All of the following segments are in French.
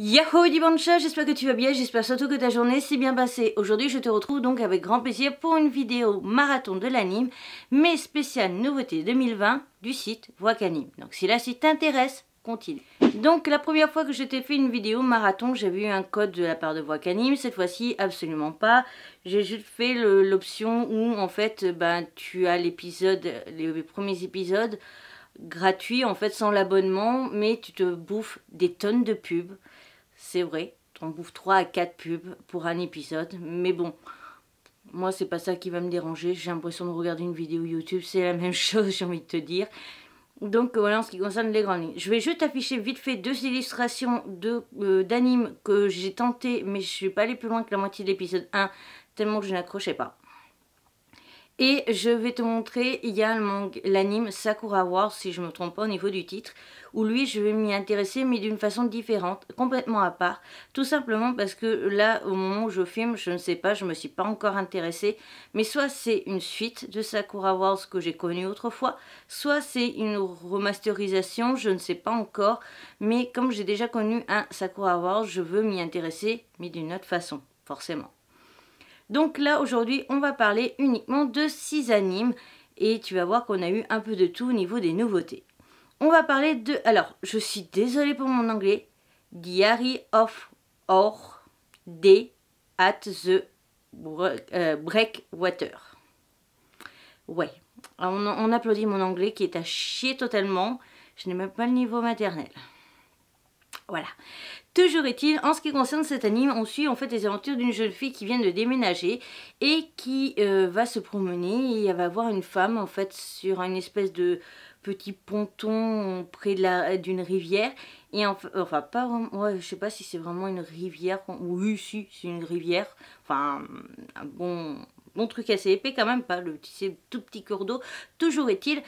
Yahoo Dibancha, j'espère que tu vas bien, j'espère surtout que ta journée s'est bien passée. Aujourd'hui je te retrouve donc avec grand plaisir pour une vidéo marathon de l'anime, mais spéciale nouveauté 2020 du site Wakanim. Donc si là si t'intéresse, continue. Donc la première fois que je t'ai fait une vidéo marathon, j'avais eu un code de la part de Wakanim, cette fois-ci absolument pas. J'ai juste fait l'option où en fait ben, tu as l'épisode, les premiers épisodes gratuits en fait sans l'abonnement, mais tu te bouffes des tonnes de pubs c'est vrai, on bouffe 3 à 4 pubs pour un épisode, mais bon, moi c'est pas ça qui va me déranger, j'ai l'impression de regarder une vidéo YouTube, c'est la même chose, j'ai envie de te dire. Donc voilà en ce qui concerne les grandes lignes. Je vais juste afficher vite fait deux illustrations euh, d'animes de, que j'ai tenté mais je suis pas allée plus loin que la moitié de l'épisode 1 tellement que je n'accrochais pas. Et je vais te montrer, il y a l'anime Sakura Wars, si je ne me trompe pas au niveau du titre, où lui je vais m'y intéresser mais d'une façon différente, complètement à part, tout simplement parce que là au moment où je filme, je ne sais pas, je ne me suis pas encore intéressée, mais soit c'est une suite de Sakura Wars que j'ai connue autrefois, soit c'est une remasterisation, je ne sais pas encore, mais comme j'ai déjà connu un Sakura Wars, je veux m'y intéresser mais d'une autre façon, forcément. Donc là aujourd'hui on va parler uniquement de 6 animes et tu vas voir qu'on a eu un peu de tout au niveau des nouveautés. On va parler de... Alors je suis désolée pour mon anglais. Diary of Or at the euh, Breakwater. Ouais, on, on applaudit mon anglais qui est à chier totalement. Je n'ai même pas le niveau maternel. Voilà. Toujours est-il, en ce qui concerne cet anime, on suit en fait les aventures d'une jeune fille qui vient de déménager et qui euh, va se promener et elle va voir une femme en fait sur une espèce de petit ponton près d'une rivière et enfin pas vraiment, je sais pas si c'est vraiment une rivière oui si c'est une rivière enfin un bon bon truc assez épais quand même pas le tout petit cours d'eau toujours est-il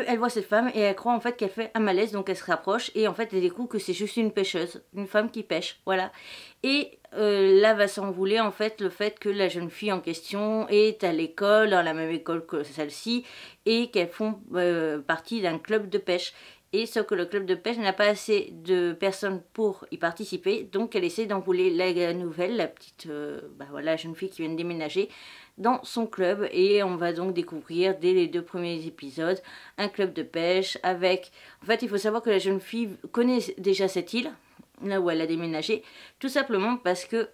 elle voit cette femme et elle croit en fait qu'elle fait un malaise, donc elle se rapproche et en fait elle découvre que c'est juste une pêcheuse, une femme qui pêche, voilà. Et euh, là va s'envoler en fait le fait que la jeune fille en question est à l'école, dans la même école que celle-ci, et qu'elles font euh, partie d'un club de pêche et sauf que le club de pêche n'a pas assez de personnes pour y participer, donc elle essaie d'enrouler la nouvelle, la petite euh, bah voilà, jeune fille qui vient de déménager, dans son club. Et on va donc découvrir dès les deux premiers épisodes un club de pêche avec... En fait, il faut savoir que la jeune fille connaît déjà cette île, là où elle a déménagé, tout simplement parce qu'elle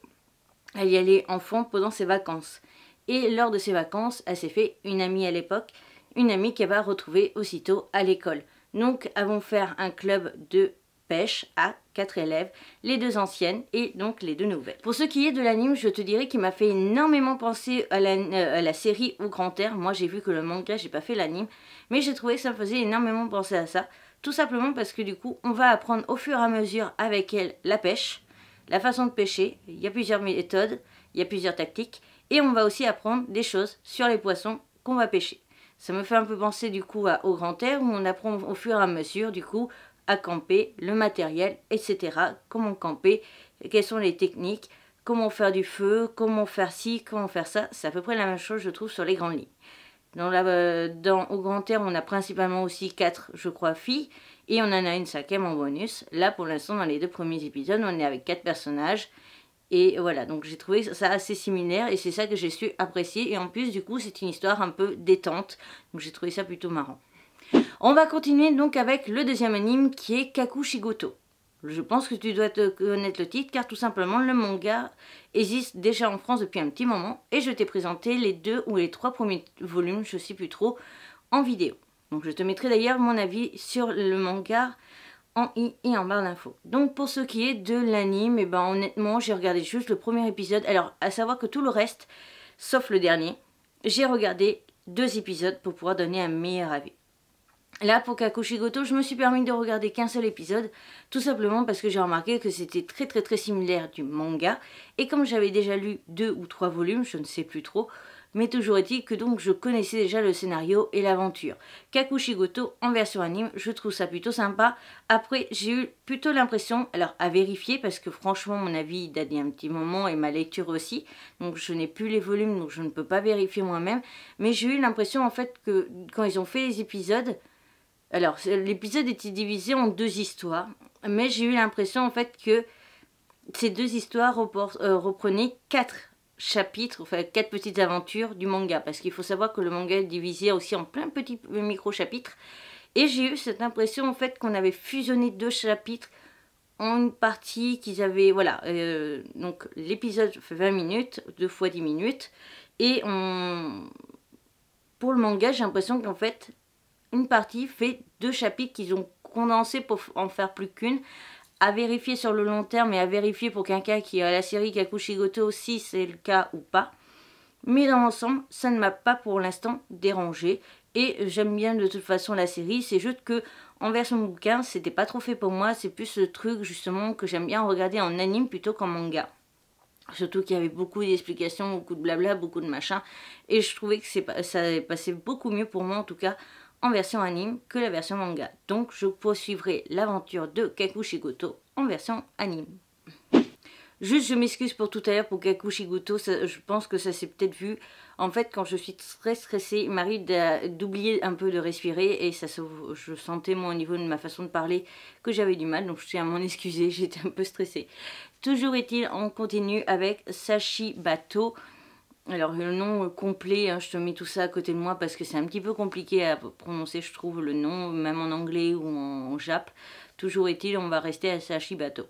y allait enfant pendant ses vacances. Et lors de ses vacances, elle s'est fait une amie à l'époque, une amie qu'elle va retrouver aussitôt à l'école. Donc, avons faire un club de pêche à quatre élèves, les deux anciennes et donc les deux nouvelles. Pour ce qui est de l'anime, je te dirais qu'il m'a fait énormément penser à la, euh, à la, série au grand air. Moi j'ai vu que le manga, j'ai pas fait l'anime, mais j'ai trouvé que ça me faisait énormément penser à ça. Tout simplement parce que du coup, on va apprendre au fur et à mesure avec elle la pêche, la façon de pêcher, il y a plusieurs méthodes, il y a plusieurs tactiques, et on va aussi apprendre des choses sur les poissons qu'on va pêcher. Ça me fait un peu penser du coup à, au grand air où on apprend au fur et à mesure du coup à camper, le matériel, etc. Comment camper, quelles sont les techniques, comment faire du feu, comment faire ci, comment faire ça. C'est à peu près la même chose je trouve sur les grandes lits. Dans là, euh, au grand air, on a principalement aussi quatre, je crois, filles. Et on en a une cinquième en bonus. Là, pour l'instant, dans les deux premiers épisodes, on est avec quatre personnages. Et voilà, donc j'ai trouvé ça assez similaire et c'est ça que j'ai su apprécier. Et en plus, du coup, c'est une histoire un peu détente. Donc j'ai trouvé ça plutôt marrant. On va continuer donc avec le deuxième anime qui est Kakushigoto. Je pense que tu dois te connaître le titre car tout simplement le manga existe déjà en France depuis un petit moment et je t'ai présenté les deux ou les trois premiers volumes, je ne sais plus trop, en vidéo. Donc je te mettrai d'ailleurs mon avis sur le manga en i et en barre d'infos. Donc pour ce qui est de l'anime, eh ben honnêtement j'ai regardé juste le premier épisode. Alors à savoir que tout le reste, sauf le dernier, j'ai regardé deux épisodes pour pouvoir donner un meilleur avis. Là, pour Kakushigoto, je me suis permis de regarder qu'un seul épisode, tout simplement parce que j'ai remarqué que c'était très très très similaire du manga, et comme j'avais déjà lu deux ou trois volumes, je ne sais plus trop, mais toujours est-il que donc je connaissais déjà le scénario et l'aventure. Kakushigoto en version anime, je trouve ça plutôt sympa. Après, j'ai eu plutôt l'impression, alors à vérifier parce que franchement mon avis date d'un petit moment et ma lecture aussi, donc je n'ai plus les volumes donc je ne peux pas vérifier moi-même, mais j'ai eu l'impression en fait que quand ils ont fait les épisodes, alors l'épisode était divisé en deux histoires, mais j'ai eu l'impression en fait que ces deux histoires euh, reprenaient quatre chapitres, enfin quatre petites aventures du manga, parce qu'il faut savoir que le manga est divisé aussi en plein petit micro-chapitres. Et j'ai eu cette impression en fait qu'on avait fusionné deux chapitres en une partie qu'ils avaient, voilà, euh, donc l'épisode fait 20 minutes, deux fois 10 minutes, et on... pour le manga, j'ai l'impression qu'en fait, une partie fait deux chapitres qu'ils ont condensé pour en faire plus qu'une, à vérifier sur le long terme et à vérifier pour cas qui a la série Kakushigoto si c'est le cas ou pas. Mais dans l'ensemble, ça ne m'a pas pour l'instant dérangé et j'aime bien de toute façon la série. C'est juste que en version bouquin, c'était pas trop fait pour moi. C'est plus ce truc justement que j'aime bien regarder en anime plutôt qu'en manga. Surtout qu'il y avait beaucoup d'explications, beaucoup de blabla, beaucoup de machin. Et je trouvais que ça passait beaucoup mieux pour moi en tout cas en version anime que la version manga. Donc je poursuivrai l'aventure de Kakushigoto en version anime. Juste, je m'excuse pour tout à l'heure pour Kakushigoto, je pense que ça s'est peut-être vu. En fait, quand je suis très stressée, il m'arrive d'oublier un peu de respirer et ça, je sentais, moi, au niveau de ma façon de parler, que j'avais du mal. Donc, je tiens à m'en excuser, j'étais un peu stressée. Toujours est-il, on continue avec Sashi Bato. Alors le nom euh, complet, hein, je te mets tout ça à côté de moi parce que c'est un petit peu compliqué à prononcer je trouve le nom, même en anglais ou en, en jap. Toujours est-il, on va rester à Sashibato.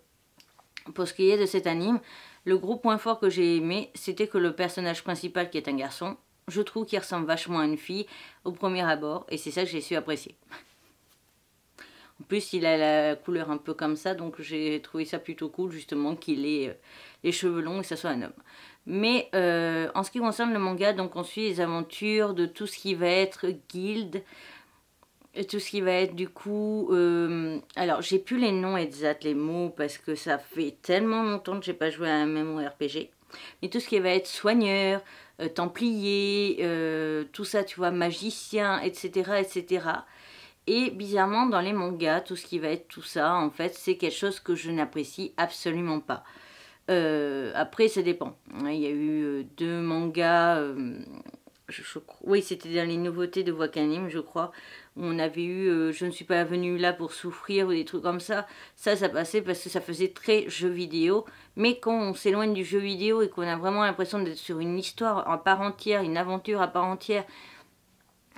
Pour ce qui est de cet anime, le gros point fort que j'ai aimé, c'était que le personnage principal qui est un garçon, je trouve qu'il ressemble vachement à une fille au premier abord et c'est ça que j'ai su apprécier. En plus, il a la couleur un peu comme ça, donc j'ai trouvé ça plutôt cool, justement, qu'il ait euh, les cheveux longs et que ça soit un homme. Mais euh, en ce qui concerne le manga, donc on suit les aventures de tout ce qui va être guild, tout ce qui va être du coup... Euh, alors j'ai plus les noms exacts, les mots, parce que ça fait tellement longtemps que j'ai pas joué à un RPG. Mais tout ce qui va être soigneur, euh, templier, tout ça tu vois, magicien, etc. etc. Et bizarrement dans les mangas, tout ce qui va être tout ça, en fait, c'est quelque chose que je n'apprécie absolument pas. Euh, après, ça dépend. Hein, il y a eu euh, deux mangas. Euh, je, oui, c'était dans les nouveautés de Wakanim, je crois. on avait eu Je ne suis pas venu là pour souffrir ou des trucs comme ça. Ça, ça passait parce que ça faisait très jeu vidéo. Mais quand on s'éloigne du jeu vidéo et qu'on a vraiment l'impression d'être sur une histoire à part entière, une aventure à part entière,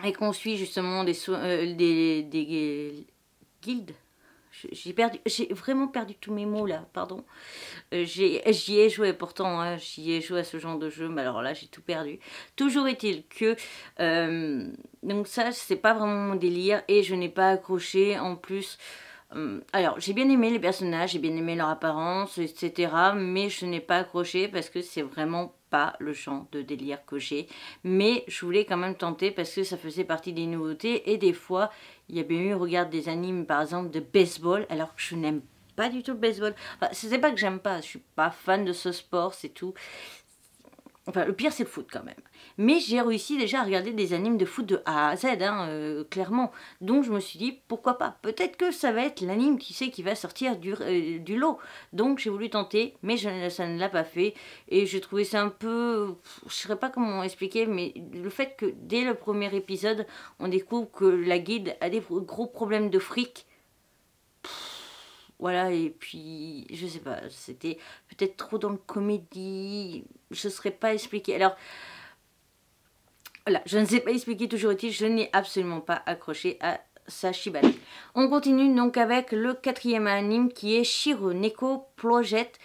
et qu'on suit justement des, des, des guildes j'ai perdu, j'ai vraiment perdu tous mes mots là, pardon. Euh, j'y ai, joué pourtant, hein, j'y ai joué à ce genre de jeu, mais alors là j'ai tout perdu. Toujours est-il que euh, donc ça c'est pas vraiment mon délire et je n'ai pas accroché en plus. Euh, alors, j'ai bien aimé les personnages, j'ai bien aimé leur apparence, etc. Mais je n'ai pas accroché parce que c'est vraiment pas le champ de délire que j'ai. Mais je voulais quand même tenter parce que ça faisait partie des nouveautés. Et des fois, il y a bien eu, regarde, des animes par exemple de baseball, alors que je n'aime pas du tout le baseball. Enfin, c'est pas que j'aime pas, je suis pas fan de ce sport, c'est tout. Enfin, le pire, c'est le foot quand même. Mais j'ai réussi déjà à regarder des animes de foot de A à Z, hein, euh, clairement. Donc je me suis dit, pourquoi pas Peut-être que ça va être l'anime qui sait qui va sortir du, euh, lot. Donc j'ai voulu tenter, mais ça ne l'a pas fait. Et j'ai trouvé ça un peu... Je ne saurais pas comment expliquer, mais le fait que dès le premier épisode, on découvre que la guide a des gros problèmes de fric voilà, et puis, je sais pas, c'était peut-être trop dans le comédie, je ne serais pas expliqué Alors, voilà, je ne sais pas expliquer, toujours est je n'ai absolument pas accroché à sa chibane. On continue donc avec le quatrième anime qui est Shiro Neko Project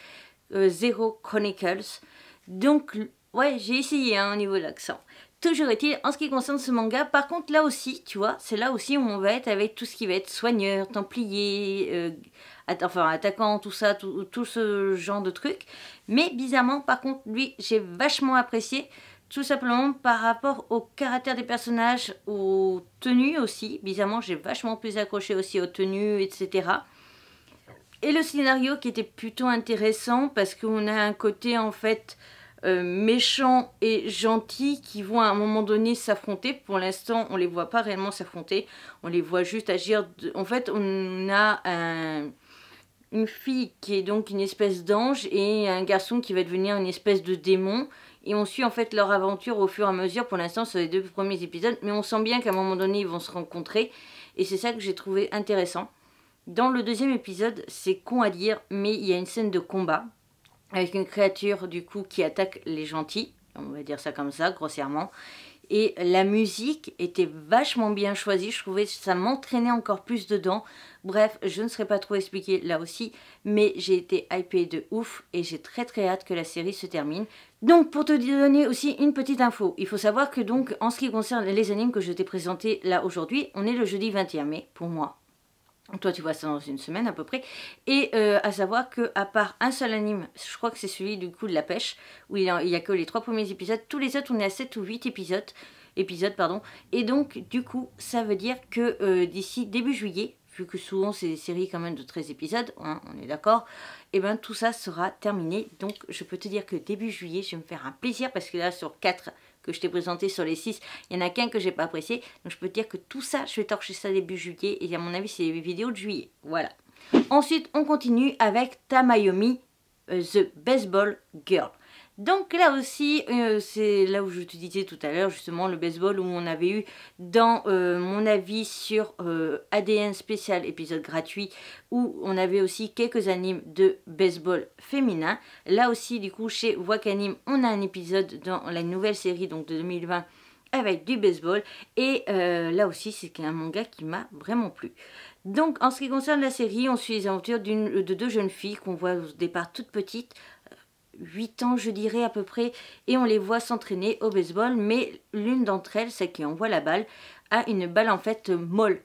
euh, Zero Chronicles. Donc, ouais, j'ai essayé hein, au niveau de l'accent. Toujours est-il, en ce qui concerne ce manga, par contre là aussi, tu vois, c'est là aussi où on va être avec tout ce qui va être soigneur, templier, euh, enfin attaquant, tout ça, tout, tout, ce genre de trucs. Mais bizarrement, par contre, lui, j'ai vachement apprécié, tout simplement par rapport au caractère des personnages, aux tenues aussi. Bizarrement, j'ai vachement plus accroché aussi aux tenues, etc. Et le scénario qui était plutôt intéressant parce qu'on a un côté en fait euh, méchants et gentils qui vont à un moment donné s'affronter. Pour l'instant, on les voit pas réellement s'affronter. On les voit juste agir. En fait, on a une fille qui est donc une espèce d'ange et un garçon qui va devenir une espèce de démon. Et on suit en fait leur aventure au fur et à mesure. Pour l'instant, sur les deux premiers épisodes, mais on sent bien qu'à un moment donné, ils vont se rencontrer. Et c'est ça que j'ai trouvé intéressant. Dans le deuxième épisode, c'est con à dire, mais il y a une scène de combat avec une créature du coup qui attaque les gentils, on va dire ça comme ça, grossièrement. Et la musique était vachement bien choisie, je trouvais ça m'entraînait encore plus dedans. Bref, je ne serai pas trop expliqué là aussi, mais j'ai été hypée de ouf et j'ai très très hâte que la série se termine. Donc pour te donner aussi une petite info, il faut savoir que donc en ce qui concerne les animes que je t'ai présentés là aujourd'hui, on est le jeudi 21 mai pour moi, toi, tu vois ça dans une semaine à peu près. Et euh, à savoir que à part un seul anime, je crois que c'est celui du coup de la pêche, où il n'y a, que les trois premiers épisodes. Tous les autres, on est à 7 ou 8 épisodes. pardon. Et donc, du coup, ça veut dire que euh, d'ici début juillet, vu que souvent c'est des séries quand même de 13 épisodes, hein, on est d'accord, et eh ben tout ça sera terminé. Donc je peux te dire que début juillet, je vais me faire un plaisir parce que là sur 4 que je t'ai présenté sur les 6, il y en a qu'un que j'ai pas apprécié. Donc je peux te dire que tout ça, je vais torcher ça début juillet et à mon avis c'est les vidéos de juillet. Voilà. Ensuite, on continue avec Tamayomi, euh, The Baseball Girl. Donc là aussi, euh, c'est là où je te disais tout à l'heure, justement, le baseball, où on avait eu dans euh, mon avis sur euh, ADN spécial, épisode gratuit, où on avait aussi quelques animes de baseball féminin. Là aussi, du coup, chez Wakanim, on a un épisode dans la nouvelle série, donc de 2020, avec du baseball. Et là aussi, c'est un manga qui m'a vraiment plu. Donc, en ce qui concerne la série, on suit les aventures de deux jeunes filles qu'on voit au départ toutes petites 8 ans je dirais à peu près et on les voit s'entraîner au baseball mais l'une d'entre elles, celle qui envoie la balle, a une balle en fait molle.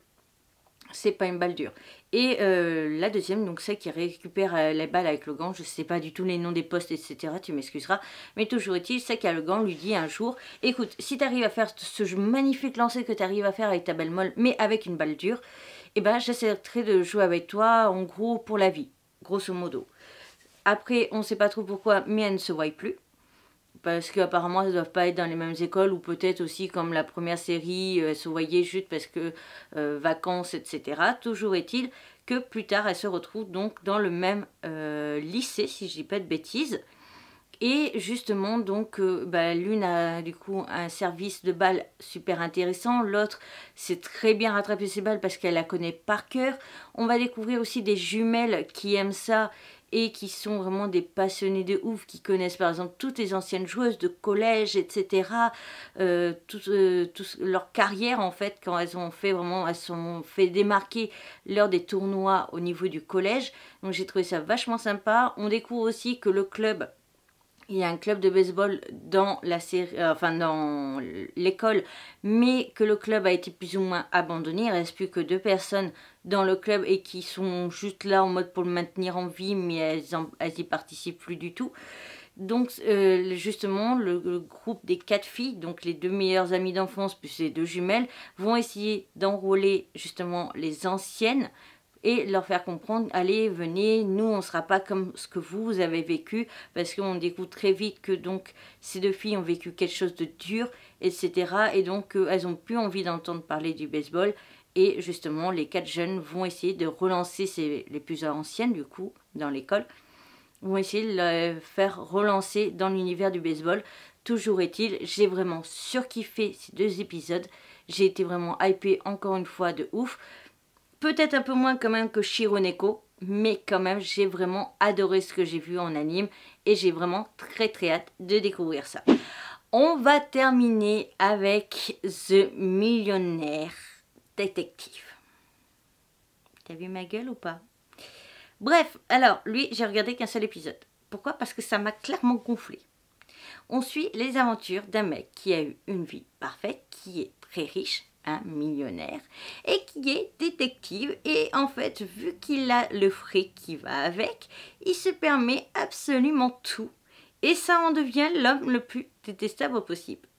C'est pas une balle dure. Et euh, la deuxième, donc celle qui récupère euh, la balle avec le gant, je sais pas du tout les noms des postes, etc. Tu m'excuseras. Mais toujours est-il, celle qui a le gant lui dit un jour écoute, si t'arrives à faire ce magnifique lancer que t'arrives à faire avec ta balle molle, mais avec une balle dure, eh ben j'essaierai de jouer avec toi en gros pour la vie, grosso modo. Après, on ne sait pas trop pourquoi, mais elles ne se voient plus. Parce qu'apparemment, elles ne doivent pas être dans les mêmes écoles, ou peut-être aussi, comme la première série, euh, elles se voyaient juste parce que euh, vacances, etc. Toujours est-il que plus tard, elles se retrouvent donc dans le même euh, lycée, si je dis pas de bêtises. Et justement, donc, bah, l'une a du coup un service de balle super intéressant, l'autre c'est très bien rattraper ses balles parce qu'elle la connaît par cœur. On va découvrir aussi des jumelles qui aiment ça et qui sont vraiment des passionnés de ouf, qui connaissent par exemple toutes les anciennes joueuses de collège, etc., euh, euh leur carrière en fait, quand elles ont fait vraiment, elles sont fait démarquer lors des tournois au niveau du collège. Donc j'ai trouvé ça vachement sympa. On découvre aussi que le club il y a un club de baseball dans la série, euh, enfin dans l'école, mais que le club a été plus ou moins abandonné. Il reste plus que deux personnes dans le club et qui sont juste là en mode pour le maintenir en vie, mais elles, y participent plus du tout. Donc euh, justement, le, groupe des quatre filles, donc les deux meilleures amies d'enfance plus les deux jumelles, vont essayer d'enrôler justement les anciennes et leur faire comprendre, allez, venez, nous, on ne sera pas comme ce que vous avez vécu, parce qu'on découvre très vite que donc ces deux filles ont vécu quelque chose de dur, etc. Et donc, euh, elles ont plus envie d'entendre parler du baseball. Et justement, les quatre jeunes vont essayer de relancer, ces, les plus anciennes du coup, dans l'école, vont essayer de les faire relancer dans l'univers du baseball. Toujours est-il, j'ai vraiment surkiffé ces deux épisodes. J'ai été vraiment hypée encore une fois de ouf. Peut-être un peu moins quand même que Shironeko, mais quand même j'ai vraiment adoré ce que j'ai vu en anime et j'ai vraiment très très hâte de découvrir ça. On va terminer avec The Millionaire Detective. T'as vu ma gueule ou pas Bref, alors lui, j'ai regardé qu'un seul épisode. Pourquoi Parce que ça m'a clairement gonflé. On suit les aventures d'un mec qui a eu une vie parfaite, qui est très riche, millionnaire et qui est détective et en fait vu qu'il a le fric qui va avec, il se permet absolument tout et ça en devient l'homme le plus détestable possible.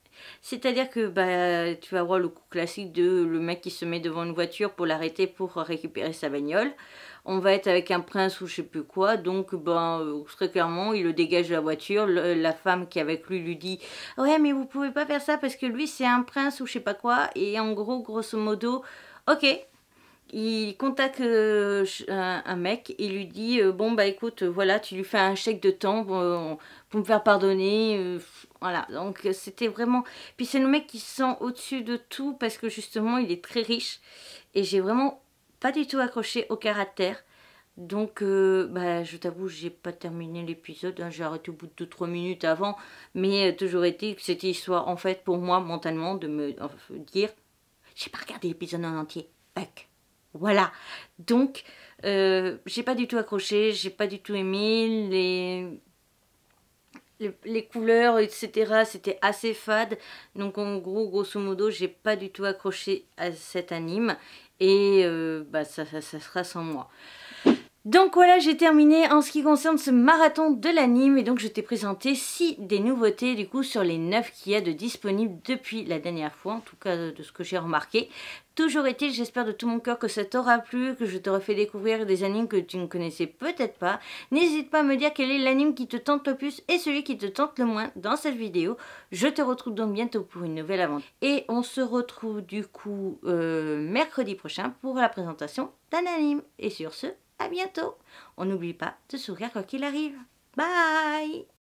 C'est-à-dire que bah, tu vas voir le coup classique de le mec qui se met devant une voiture pour l'arrêter pour récupérer sa bagnole. On va être avec un prince ou je sais plus quoi, donc ben euh, très clairement il le dégage de la voiture. la femme qui est avec lui lui dit ouais mais vous pouvez pas faire ça parce que lui c'est un prince ou je sais pas quoi et en gros grosso modo ok il contacte euh, un, mec et lui dit euh, bon bah écoute euh, voilà tu lui fais un chèque de temps pour, me faire pardonner voilà donc c'était vraiment puis c'est le mec qui sent au-dessus de tout parce que justement il est très riche et j'ai vraiment pas du tout accroché au caractère donc bah, je t'avoue j'ai pas terminé l'épisode hein, j'ai arrêté au bout de 2-3 minutes avant mais toujours été que c'était histoire en fait pour moi mentalement de me dire j'ai pas regardé l'épisode en entier Back. Voilà. Donc, euh, j'ai pas du tout accroché, j'ai pas du tout aimé les, les, couleurs, etc. C'était assez fade. Donc, en gros, grosso modo, j'ai pas du tout accroché à cet anime. Et euh, bah, ça, ça, sera sans moi. Donc voilà, j'ai terminé en ce qui concerne ce marathon de l'anime et donc je t'ai présenté 6 des nouveautés du coup sur les 9 qu'il y a de disponibles depuis la dernière fois, en tout cas euh, de ce que j'ai remarqué. Toujours est-il, j'espère de tout mon cœur que ça t'aura plu, que je t'aurai fait découvrir des animes que tu ne connaissais peut-être pas. N'hésite pas à me dire quel est l'anime qui te tente le plus et celui qui te tente le moins dans cette vidéo. Je te retrouve donc bientôt pour une nouvelle aventure. Et on se retrouve du coup euh, mercredi prochain pour la présentation d'un anime. Et sur ce, à bientôt. On n'oublie pas de sourire quoi qu'il arrive. Bye